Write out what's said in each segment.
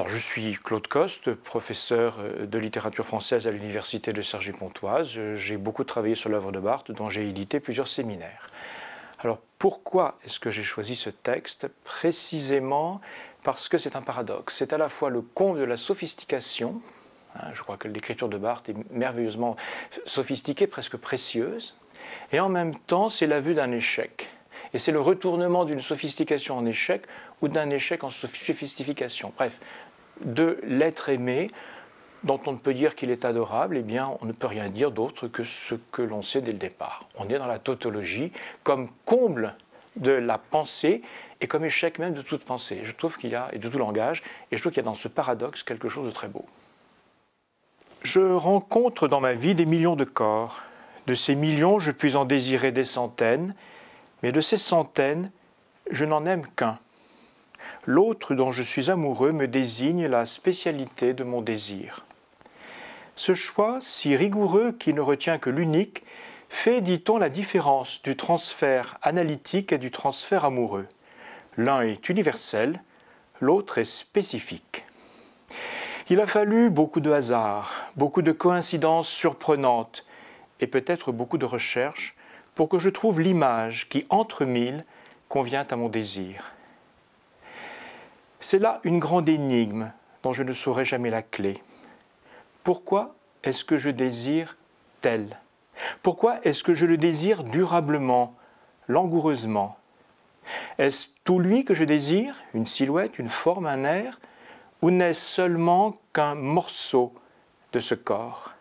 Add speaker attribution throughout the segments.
Speaker 1: Alors, je suis Claude Coste, professeur euh, de littérature française à l'université de Cergy-Pontoise. Euh, j'ai beaucoup travaillé sur l'œuvre de Barthes, dont j'ai édité plusieurs séminaires. Alors, pourquoi est-ce que j'ai choisi ce texte Précisément parce que c'est un paradoxe. C'est à la fois le comble de la sophistication, hein, je crois que l'écriture de Barthes est merveilleusement sophistiquée, presque précieuse, et en même temps, c'est la vue d'un échec. Et c'est le retournement d'une sophistication en échec ou d'un échec en sophistication. Bref, de l'être aimé dont on ne peut dire qu'il est adorable, eh bien, on ne peut rien dire d'autre que ce que l'on sait dès le départ. On est dans la tautologie comme comble de la pensée et comme échec même de toute pensée. Je trouve qu'il y a, et de tout langage, et je trouve qu'il y a dans ce paradoxe quelque chose de très beau. Je rencontre dans ma vie des millions de corps. De ces millions, je puis en désirer des centaines, mais de ces centaines, je n'en aime qu'un. L'autre dont je suis amoureux me désigne la spécialité de mon désir. Ce choix, si rigoureux qui ne retient que l'unique, fait, dit-on, la différence du transfert analytique et du transfert amoureux. L'un est universel, l'autre est spécifique. Il a fallu beaucoup de hasard, beaucoup de coïncidences surprenantes et peut-être beaucoup de recherches pour que je trouve l'image qui, entre mille, convient à mon désir. C'est là une grande énigme dont je ne saurai jamais la clé. Pourquoi est-ce que je désire tel Pourquoi est-ce que je le désire durablement, langoureusement Est-ce tout lui que je désire, une silhouette, une forme, un air, ou n'est-ce seulement qu'un morceau de ce corps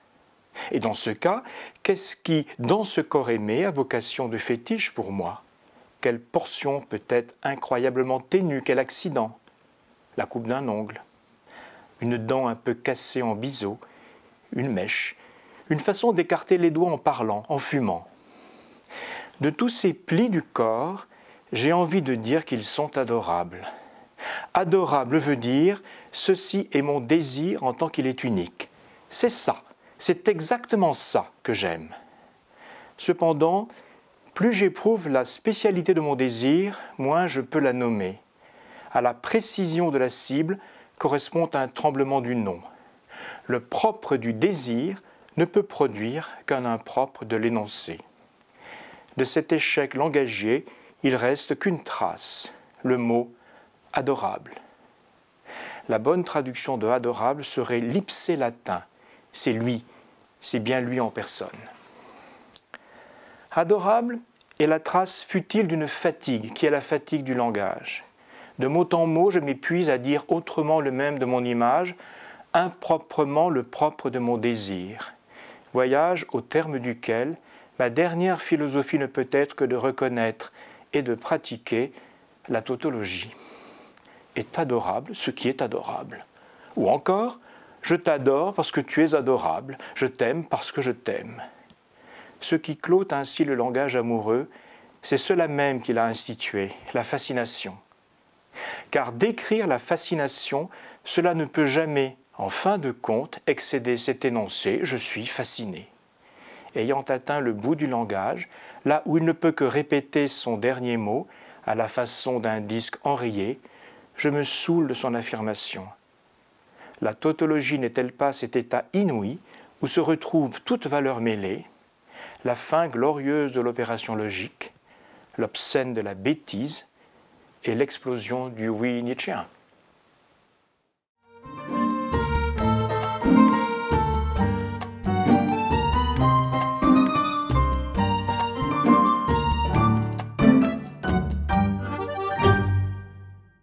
Speaker 1: Et dans ce cas, qu'est-ce qui, dans ce corps aimé, a vocation de fétiche pour moi Quelle portion peut être incroyablement ténue, quel accident la coupe d'un ongle, une dent un peu cassée en biseau, une mèche, une façon d'écarter les doigts en parlant, en fumant. De tous ces plis du corps, j'ai envie de dire qu'ils sont adorables. Adorable veut dire ceci est mon désir en tant qu'il est unique. C'est ça, c'est exactement ça que j'aime. Cependant, plus j'éprouve la spécialité de mon désir, moins je peux la nommer à la précision de la cible correspond à un tremblement du nom. Le propre du désir ne peut produire qu'un impropre de l'énoncé. De cet échec langagier, il reste qu'une trace, le mot adorable. La bonne traduction de adorable serait l'ipsé latin. C'est lui, c'est bien lui en personne. Adorable est la trace futile d'une fatigue qui est la fatigue du langage. De mot en mot, je m'épuise à dire autrement le même de mon image, improprement le propre de mon désir. Voyage au terme duquel ma dernière philosophie ne peut être que de reconnaître et de pratiquer la tautologie. Est adorable ce qui est adorable. Ou encore, je t'adore parce que tu es adorable, je t'aime parce que je t'aime. Ce qui clôt ainsi le langage amoureux, c'est cela même qu'il a institué, la fascination car décrire la fascination, cela ne peut jamais, en fin de compte, excéder cet énoncé ⁇ je suis fasciné ⁇ Ayant atteint le bout du langage, là où il ne peut que répéter son dernier mot, à la façon d'un disque enrayé, je me saoule de son affirmation. La tautologie n'est-elle pas cet état inouï où se retrouve toute valeur mêlée, la fin glorieuse de l'opération logique, l'obscène de la bêtise, et l'explosion du oui nietzschéen.